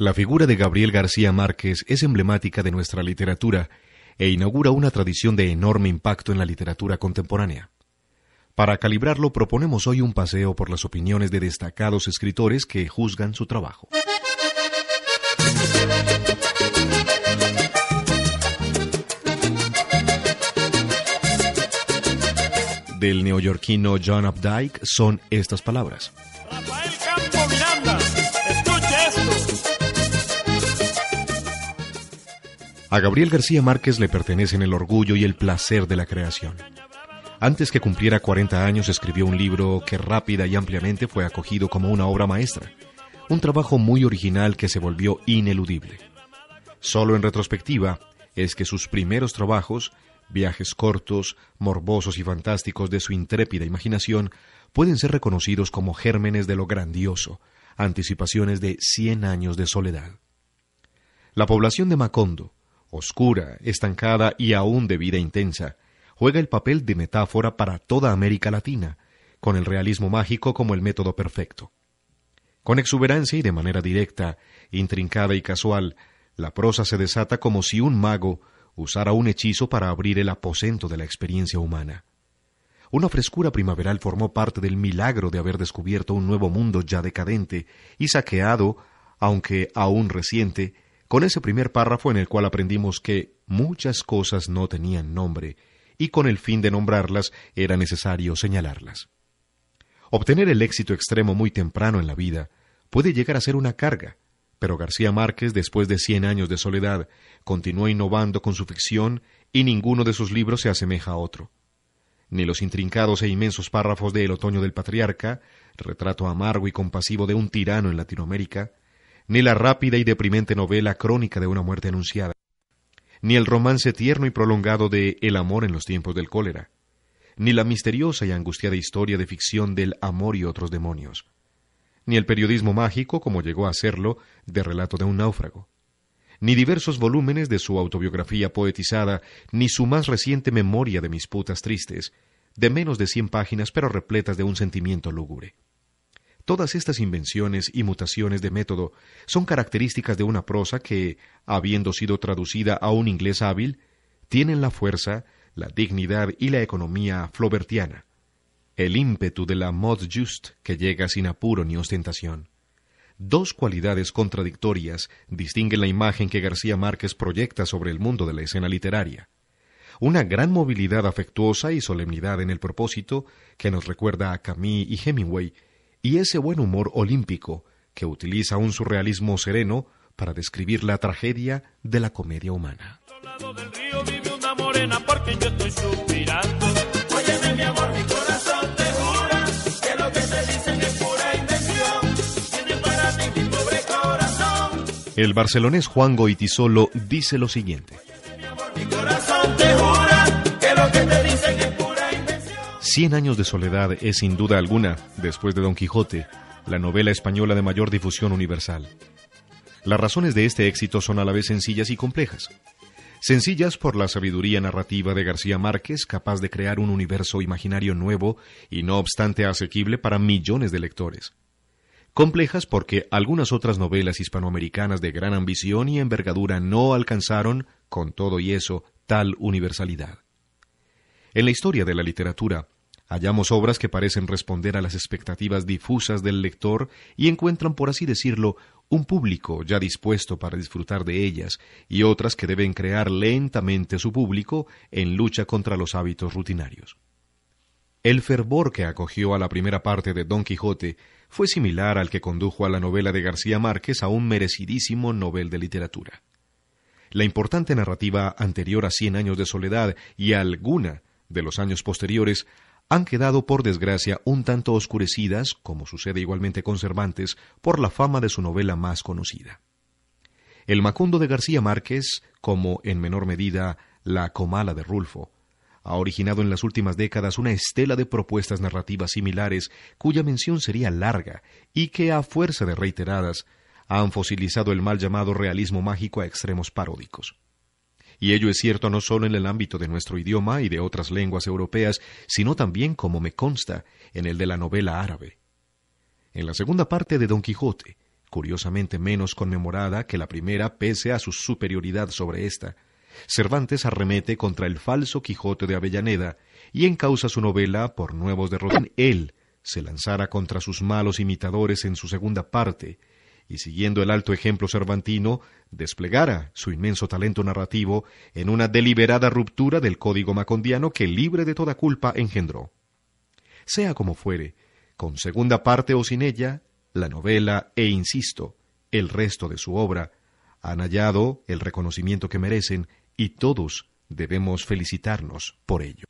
La figura de Gabriel García Márquez es emblemática de nuestra literatura e inaugura una tradición de enorme impacto en la literatura contemporánea. Para calibrarlo proponemos hoy un paseo por las opiniones de destacados escritores que juzgan su trabajo. Del neoyorquino John Updike son estas palabras. A Gabriel García Márquez le pertenecen el orgullo y el placer de la creación. Antes que cumpliera 40 años escribió un libro que rápida y ampliamente fue acogido como una obra maestra, un trabajo muy original que se volvió ineludible. Solo en retrospectiva es que sus primeros trabajos, viajes cortos, morbosos y fantásticos de su intrépida imaginación, pueden ser reconocidos como gérmenes de lo grandioso, anticipaciones de 100 años de soledad. La población de Macondo, oscura, estancada y aún de vida intensa, juega el papel de metáfora para toda América Latina, con el realismo mágico como el método perfecto. Con exuberancia y de manera directa, intrincada y casual, la prosa se desata como si un mago usara un hechizo para abrir el aposento de la experiencia humana. Una frescura primaveral formó parte del milagro de haber descubierto un nuevo mundo ya decadente y saqueado, aunque aún reciente, con ese primer párrafo en el cual aprendimos que muchas cosas no tenían nombre, y con el fin de nombrarlas era necesario señalarlas. Obtener el éxito extremo muy temprano en la vida puede llegar a ser una carga, pero García Márquez, después de cien años de soledad, continuó innovando con su ficción y ninguno de sus libros se asemeja a otro. Ni los intrincados e inmensos párrafos de El otoño del patriarca, retrato amargo y compasivo de un tirano en Latinoamérica, ni la rápida y deprimente novela crónica de una muerte anunciada, ni el romance tierno y prolongado de El amor en los tiempos del cólera, ni la misteriosa y angustiada historia de ficción del amor y otros demonios, ni el periodismo mágico, como llegó a serlo, de relato de un náufrago, ni diversos volúmenes de su autobiografía poetizada, ni su más reciente memoria de mis putas tristes, de menos de cien páginas pero repletas de un sentimiento lúgubre. Todas estas invenciones y mutaciones de método son características de una prosa que, habiendo sido traducida a un inglés hábil, tienen la fuerza, la dignidad y la economía flobertiana, el ímpetu de la mode juste que llega sin apuro ni ostentación. Dos cualidades contradictorias distinguen la imagen que García Márquez proyecta sobre el mundo de la escena literaria. Una gran movilidad afectuosa y solemnidad en el propósito, que nos recuerda a Camille y Hemingway, y ese buen humor olímpico que utiliza un surrealismo sereno para describir la tragedia de la comedia humana. El barcelonés Juan Goitisolo dice lo siguiente. lo Cien años de soledad es sin duda alguna, después de Don Quijote, la novela española de mayor difusión universal. Las razones de este éxito son a la vez sencillas y complejas. Sencillas por la sabiduría narrativa de García Márquez, capaz de crear un universo imaginario nuevo y no obstante asequible para millones de lectores. Complejas porque algunas otras novelas hispanoamericanas de gran ambición y envergadura no alcanzaron, con todo y eso, tal universalidad. En la historia de la literatura, Hallamos obras que parecen responder a las expectativas difusas del lector y encuentran, por así decirlo, un público ya dispuesto para disfrutar de ellas y otras que deben crear lentamente su público en lucha contra los hábitos rutinarios. El fervor que acogió a la primera parte de Don Quijote fue similar al que condujo a la novela de García Márquez a un merecidísimo Nobel de Literatura. La importante narrativa anterior a Cien años de soledad y alguna de los años posteriores han quedado por desgracia un tanto oscurecidas, como sucede igualmente con Cervantes, por la fama de su novela más conocida. El Macundo de García Márquez, como en menor medida La Comala de Rulfo, ha originado en las últimas décadas una estela de propuestas narrativas similares cuya mención sería larga y que, a fuerza de reiteradas, han fosilizado el mal llamado realismo mágico a extremos paródicos y ello es cierto no solo en el ámbito de nuestro idioma y de otras lenguas europeas, sino también, como me consta, en el de la novela árabe. En la segunda parte de Don Quijote, curiosamente menos conmemorada que la primera pese a su superioridad sobre esta Cervantes arremete contra el falso Quijote de Avellaneda y encausa su novela por nuevos derrotes Él se lanzara contra sus malos imitadores en su segunda parte, y siguiendo el alto ejemplo cervantino, desplegara su inmenso talento narrativo en una deliberada ruptura del código macondiano que libre de toda culpa engendró. Sea como fuere, con segunda parte o sin ella, la novela e, insisto, el resto de su obra han hallado el reconocimiento que merecen y todos debemos felicitarnos por ello.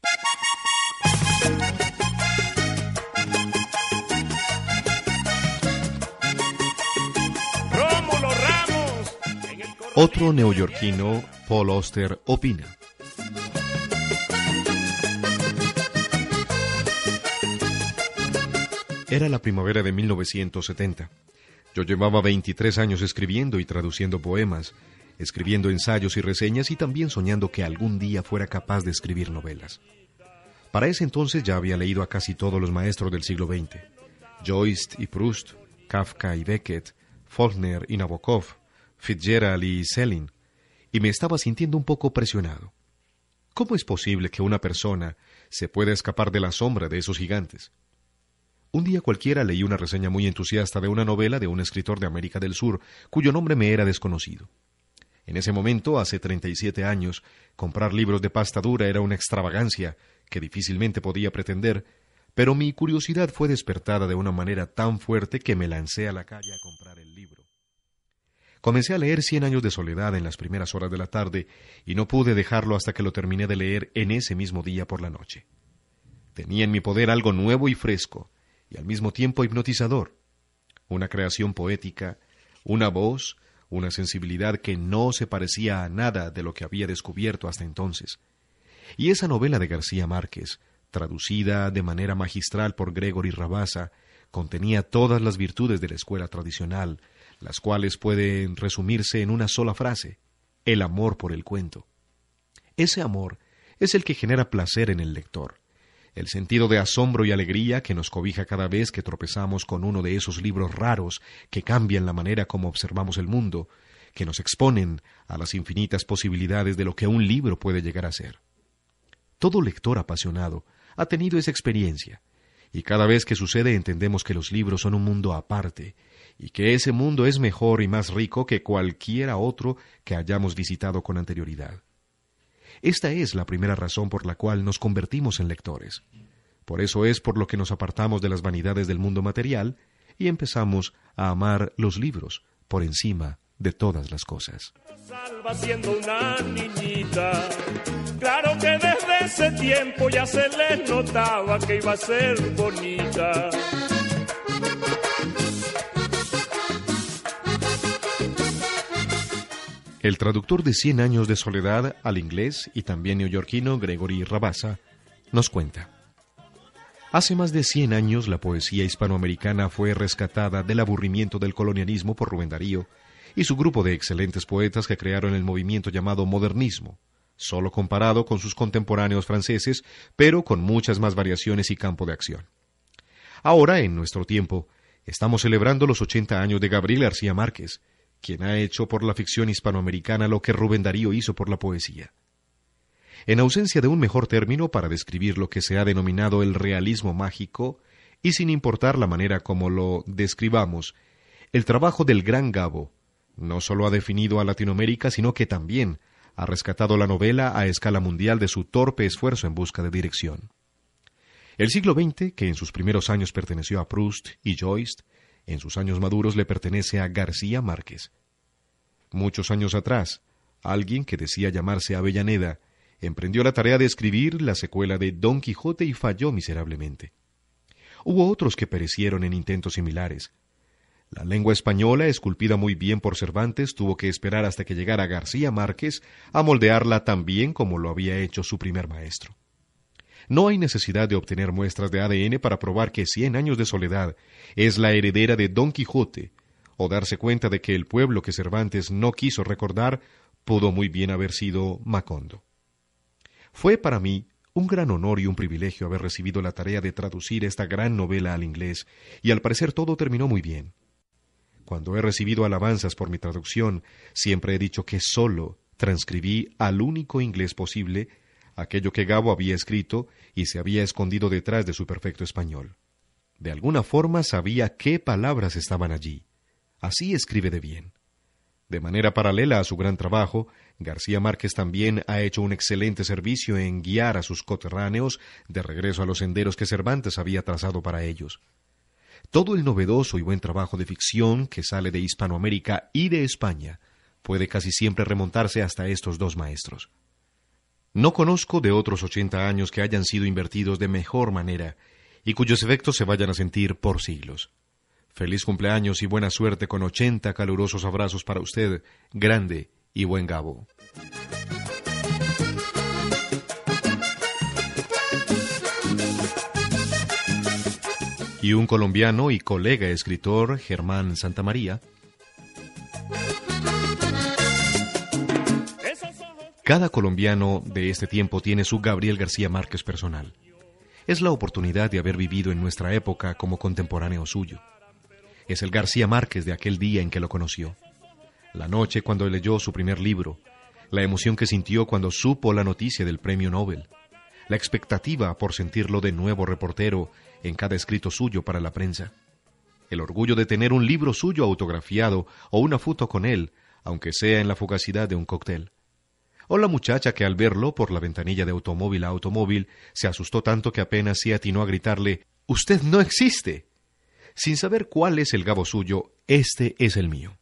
Otro neoyorquino, Paul Oster, opina. Era la primavera de 1970. Yo llevaba 23 años escribiendo y traduciendo poemas, escribiendo ensayos y reseñas y también soñando que algún día fuera capaz de escribir novelas. Para ese entonces ya había leído a casi todos los maestros del siglo XX. Joyce y Proust, Kafka y Beckett, Faulkner y Nabokov, Fitzgerald y Selin, y me estaba sintiendo un poco presionado. ¿Cómo es posible que una persona se pueda escapar de la sombra de esos gigantes? Un día cualquiera leí una reseña muy entusiasta de una novela de un escritor de América del Sur, cuyo nombre me era desconocido. En ese momento, hace 37 años, comprar libros de pasta dura era una extravagancia que difícilmente podía pretender, pero mi curiosidad fue despertada de una manera tan fuerte que me lancé a la calle a comprar el Comencé a leer Cien años de soledad en las primeras horas de la tarde y no pude dejarlo hasta que lo terminé de leer en ese mismo día por la noche. Tenía en mi poder algo nuevo y fresco, y al mismo tiempo hipnotizador, una creación poética, una voz, una sensibilidad que no se parecía a nada de lo que había descubierto hasta entonces. Y esa novela de García Márquez, traducida de manera magistral por Gregory Rabasa, contenía todas las virtudes de la escuela tradicional, las cuales pueden resumirse en una sola frase, el amor por el cuento. Ese amor es el que genera placer en el lector, el sentido de asombro y alegría que nos cobija cada vez que tropezamos con uno de esos libros raros que cambian la manera como observamos el mundo, que nos exponen a las infinitas posibilidades de lo que un libro puede llegar a ser. Todo lector apasionado ha tenido esa experiencia, y cada vez que sucede entendemos que los libros son un mundo aparte y que ese mundo es mejor y más rico que cualquiera otro que hayamos visitado con anterioridad. Esta es la primera razón por la cual nos convertimos en lectores. Por eso es por lo que nos apartamos de las vanidades del mundo material y empezamos a amar los libros por encima de todas las cosas. Claro que desde ese tiempo ya se le notaba que iba a ser bonita. El traductor de Cien años de soledad al inglés y también neoyorquino Gregory Rabassa nos cuenta. Hace más de 100 años la poesía hispanoamericana fue rescatada del aburrimiento del colonialismo por Rubén Darío y su grupo de excelentes poetas que crearon el movimiento llamado modernismo, solo comparado con sus contemporáneos franceses, pero con muchas más variaciones y campo de acción. Ahora, en nuestro tiempo, estamos celebrando los 80 años de Gabriel García Márquez, quien ha hecho por la ficción hispanoamericana lo que Rubén Darío hizo por la poesía. En ausencia de un mejor término para describir lo que se ha denominado el realismo mágico, y sin importar la manera como lo describamos, el trabajo del gran Gabo no solo ha definido a Latinoamérica, sino que también ha rescatado la novela a escala mundial de su torpe esfuerzo en busca de dirección. El siglo XX, que en sus primeros años perteneció a Proust y Joyce, en sus años maduros le pertenece a García Márquez. Muchos años atrás, alguien que decía llamarse Avellaneda emprendió la tarea de escribir la secuela de Don Quijote y falló miserablemente. Hubo otros que perecieron en intentos similares. La lengua española, esculpida muy bien por Cervantes, tuvo que esperar hasta que llegara García Márquez a moldearla tan bien como lo había hecho su primer maestro. No hay necesidad de obtener muestras de ADN para probar que Cien años de soledad es la heredera de Don Quijote, o darse cuenta de que el pueblo que Cervantes no quiso recordar pudo muy bien haber sido Macondo. Fue para mí un gran honor y un privilegio haber recibido la tarea de traducir esta gran novela al inglés, y al parecer todo terminó muy bien. Cuando he recibido alabanzas por mi traducción, siempre he dicho que solo transcribí al único inglés posible aquello que Gabo había escrito y se había escondido detrás de su perfecto español. De alguna forma sabía qué palabras estaban allí. Así escribe de bien. De manera paralela a su gran trabajo, García Márquez también ha hecho un excelente servicio en guiar a sus coterráneos de regreso a los senderos que Cervantes había trazado para ellos. Todo el novedoso y buen trabajo de ficción que sale de Hispanoamérica y de España puede casi siempre remontarse hasta estos dos maestros. No conozco de otros 80 años que hayan sido invertidos de mejor manera y cuyos efectos se vayan a sentir por siglos. Feliz cumpleaños y buena suerte con 80 calurosos abrazos para usted, grande y buen Gabo. Y un colombiano y colega escritor, Germán Santamaría, Cada colombiano de este tiempo tiene su Gabriel García Márquez personal. Es la oportunidad de haber vivido en nuestra época como contemporáneo suyo. Es el García Márquez de aquel día en que lo conoció. La noche cuando leyó su primer libro, la emoción que sintió cuando supo la noticia del premio Nobel, la expectativa por sentirlo de nuevo reportero en cada escrito suyo para la prensa, el orgullo de tener un libro suyo autografiado o una foto con él, aunque sea en la fugacidad de un cóctel o la muchacha que al verlo por la ventanilla de automóvil a automóvil se asustó tanto que apenas se atinó a gritarle Usted no existe. Sin saber cuál es el gabo suyo, este es el mío.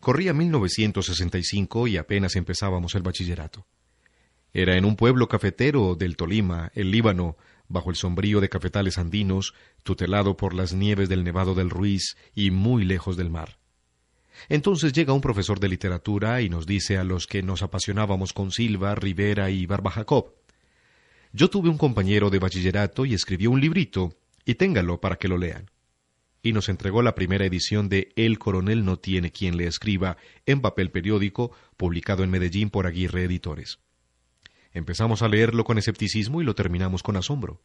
Corría 1965 y apenas empezábamos el bachillerato. Era en un pueblo cafetero del Tolima, el Líbano, bajo el sombrío de cafetales andinos, tutelado por las nieves del Nevado del Ruiz y muy lejos del mar. Entonces llega un profesor de literatura y nos dice a los que nos apasionábamos con Silva, Rivera y Barba Jacob. Yo tuve un compañero de bachillerato y escribió un librito, y téngalo para que lo lean. Y nos entregó la primera edición de El coronel no tiene quien le escriba en papel periódico, publicado en Medellín por Aguirre Editores. Empezamos a leerlo con escepticismo y lo terminamos con asombro.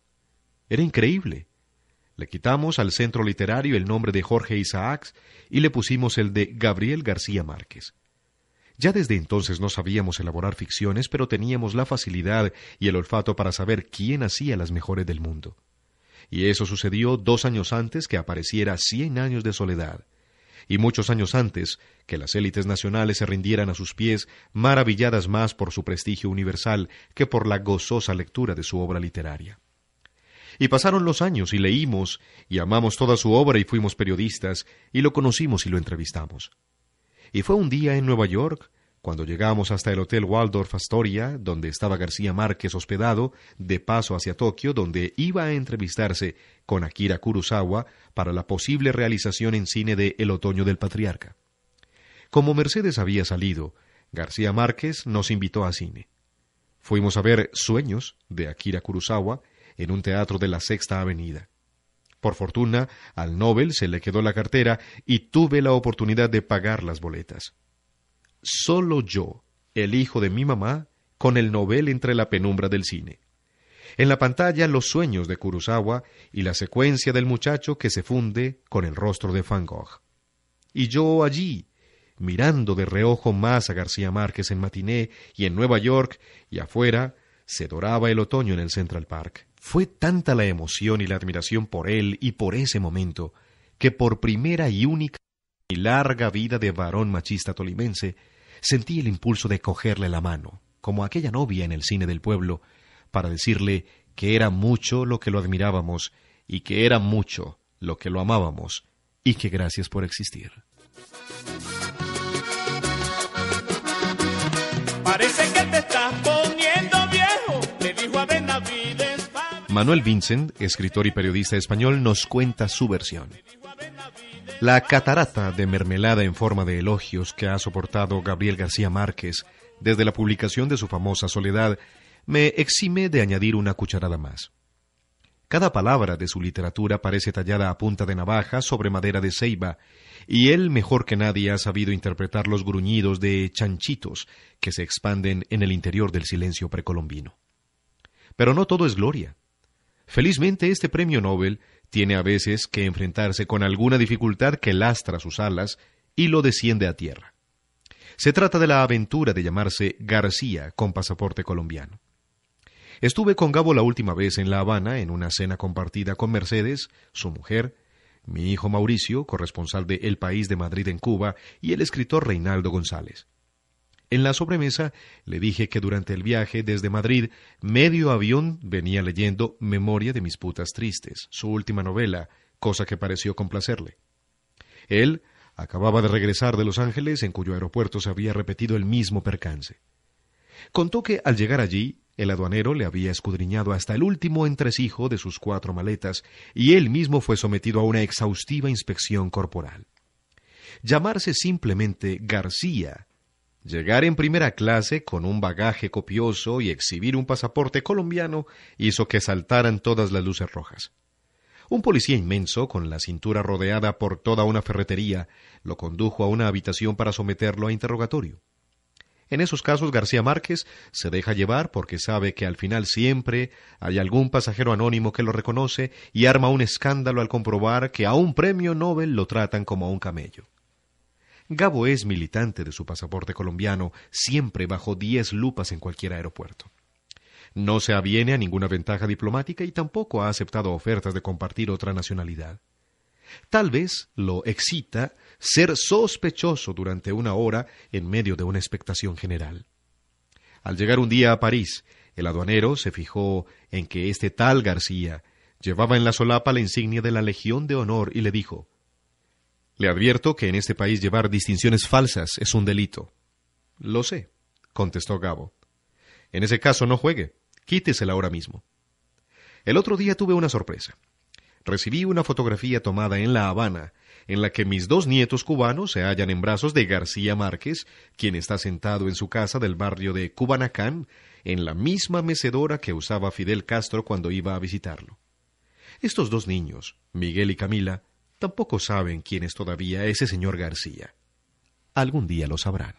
Era increíble. Le quitamos al centro literario el nombre de Jorge Isaacs y le pusimos el de Gabriel García Márquez. Ya desde entonces no sabíamos elaborar ficciones, pero teníamos la facilidad y el olfato para saber quién hacía las mejores del mundo. Y eso sucedió dos años antes que apareciera Cien años de soledad, y muchos años antes que las élites nacionales se rindieran a sus pies, maravilladas más por su prestigio universal que por la gozosa lectura de su obra literaria. Y pasaron los años y leímos y amamos toda su obra y fuimos periodistas y lo conocimos y lo entrevistamos. Y fue un día en Nueva York, cuando llegamos hasta el Hotel Waldorf Astoria, donde estaba García Márquez hospedado, de paso hacia Tokio, donde iba a entrevistarse con Akira Kurosawa para la posible realización en cine de El Otoño del Patriarca. Como Mercedes había salido, García Márquez nos invitó a cine. Fuimos a ver Sueños de Akira Kurosawa en un teatro de la Sexta Avenida. Por fortuna, al Nobel se le quedó la cartera y tuve la oportunidad de pagar las boletas. Solo yo, el hijo de mi mamá, con el Nobel entre la penumbra del cine. En la pantalla los sueños de Kurosawa y la secuencia del muchacho que se funde con el rostro de Van Gogh. Y yo allí, mirando de reojo más a García Márquez en matiné y en Nueva York, y afuera, se doraba el otoño en el Central Park. Fue tanta la emoción y la admiración por él y por ese momento, que por primera y única y larga vida de varón machista tolimense, sentí el impulso de cogerle la mano, como aquella novia en el cine del pueblo, para decirle que era mucho lo que lo admirábamos y que era mucho lo que lo amábamos y que gracias por existir. Manuel Vincent, escritor y periodista español, nos cuenta su versión. La catarata de mermelada en forma de elogios que ha soportado Gabriel García Márquez desde la publicación de su famosa Soledad me exime de añadir una cucharada más. Cada palabra de su literatura parece tallada a punta de navaja sobre madera de ceiba, y él mejor que nadie ha sabido interpretar los gruñidos de chanchitos que se expanden en el interior del silencio precolombino. Pero no todo es gloria. Felizmente este premio Nobel tiene a veces que enfrentarse con alguna dificultad que lastra sus alas y lo desciende a tierra. Se trata de la aventura de llamarse García con pasaporte colombiano. Estuve con Gabo la última vez en La Habana en una cena compartida con Mercedes, su mujer, mi hijo Mauricio, corresponsal de El País de Madrid en Cuba, y el escritor Reinaldo González. En la sobremesa le dije que durante el viaje desde Madrid, medio avión venía leyendo Memoria de mis putas tristes, su última novela, cosa que pareció complacerle. Él acababa de regresar de Los Ángeles, en cuyo aeropuerto se había repetido el mismo percance. Contó que al llegar allí, el aduanero le había escudriñado hasta el último entresijo de sus cuatro maletas y él mismo fue sometido a una exhaustiva inspección corporal. Llamarse simplemente García Llegar en primera clase con un bagaje copioso y exhibir un pasaporte colombiano hizo que saltaran todas las luces rojas. Un policía inmenso, con la cintura rodeada por toda una ferretería, lo condujo a una habitación para someterlo a interrogatorio. En esos casos García Márquez se deja llevar porque sabe que al final siempre hay algún pasajero anónimo que lo reconoce y arma un escándalo al comprobar que a un premio Nobel lo tratan como a un camello. Gabo es militante de su pasaporte colombiano, siempre bajo diez lupas en cualquier aeropuerto. No se aviene a ninguna ventaja diplomática y tampoco ha aceptado ofertas de compartir otra nacionalidad. Tal vez lo excita ser sospechoso durante una hora en medio de una expectación general. Al llegar un día a París, el aduanero se fijó en que este tal García llevaba en la solapa la insignia de la Legión de Honor y le dijo le advierto que en este país llevar distinciones falsas es un delito. Lo sé, contestó Gabo. En ese caso no juegue, quítesela ahora mismo. El otro día tuve una sorpresa. Recibí una fotografía tomada en La Habana, en la que mis dos nietos cubanos se hallan en brazos de García Márquez, quien está sentado en su casa del barrio de Cubanacán, en la misma mecedora que usaba Fidel Castro cuando iba a visitarlo. Estos dos niños, Miguel y Camila, Tampoco saben quién es todavía ese señor García. Algún día lo sabrán.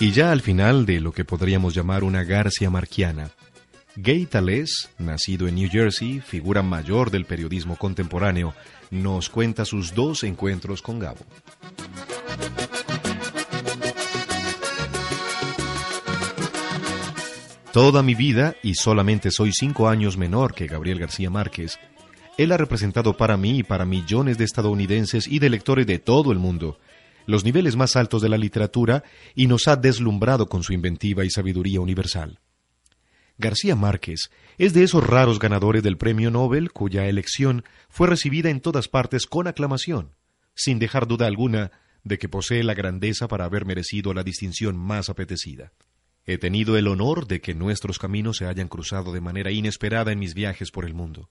Y ya al final de lo que podríamos llamar una García Marquiana, Gay Tales, nacido en New Jersey, figura mayor del periodismo contemporáneo, nos cuenta sus dos encuentros con Gabo. Toda mi vida, y solamente soy cinco años menor que Gabriel García Márquez, él ha representado para mí y para millones de estadounidenses y de lectores de todo el mundo los niveles más altos de la literatura y nos ha deslumbrado con su inventiva y sabiduría universal. García Márquez es de esos raros ganadores del Premio Nobel cuya elección fue recibida en todas partes con aclamación, sin dejar duda alguna de que posee la grandeza para haber merecido la distinción más apetecida. He tenido el honor de que nuestros caminos se hayan cruzado de manera inesperada en mis viajes por el mundo.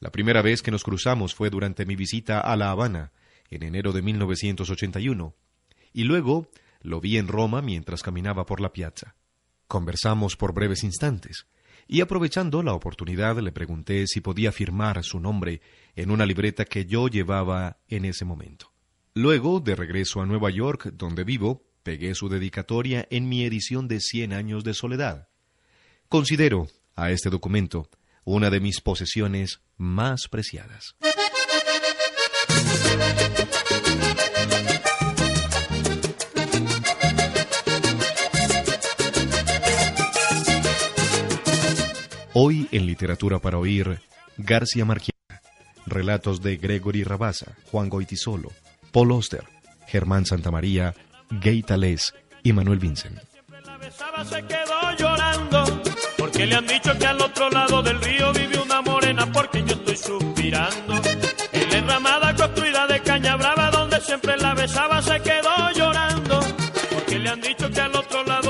La primera vez que nos cruzamos fue durante mi visita a La Habana, en enero de 1981, y luego lo vi en Roma mientras caminaba por la piazza. Conversamos por breves instantes, y aprovechando la oportunidad le pregunté si podía firmar su nombre en una libreta que yo llevaba en ese momento. Luego, de regreso a Nueva York, donde vivo, pegué su dedicatoria en mi edición de Cien años de soledad. Considero a este documento una de mis posesiones más preciadas. Hoy en Literatura para Oír, García Marquina. relatos de Gregory Rabaza, Juan Goitisolo, Paul Oster, Germán Santamaría Gay Talés y Manuel Vincent. Se quedó llorando, porque le han dicho que al otro lado del río vive una morena, porque yo estoy suspirando. En la enramada construida de caña brava, donde siempre la besaba, se quedó llorando, porque le han dicho que al otro lado.